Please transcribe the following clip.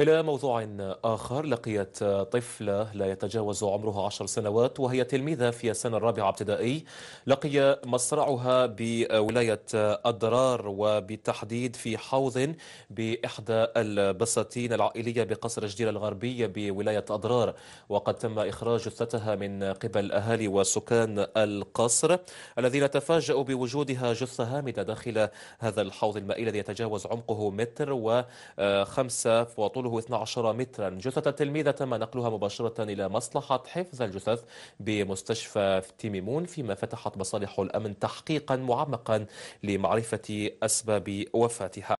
إلى موضوع آخر لقيت طفلة لا يتجاوز عمرها عشر سنوات وهي تلميذة في السنة الرابعة ابتدائي لقي مصرعها بولاية الدرار وبالتحديد في حوض بإحدى البساتين العائلية بقصر جديرة الغربية بولاية أدرار وقد تم إخراج جثتها من قبل أهالي وسكان القصر الذين تفاجأوا بوجودها جثة هامدة داخل هذا الحوض المائي الذي يتجاوز عمقه متر وخمسة وطوله طوله 12 مترا جثة التلميذة تم نقلها مباشرة إلى مصلحة حفظ الجثث بمستشفى تيميمون فيما فتحت مصالح الأمن تحقيقا معمقا لمعرفة أسباب وفاتها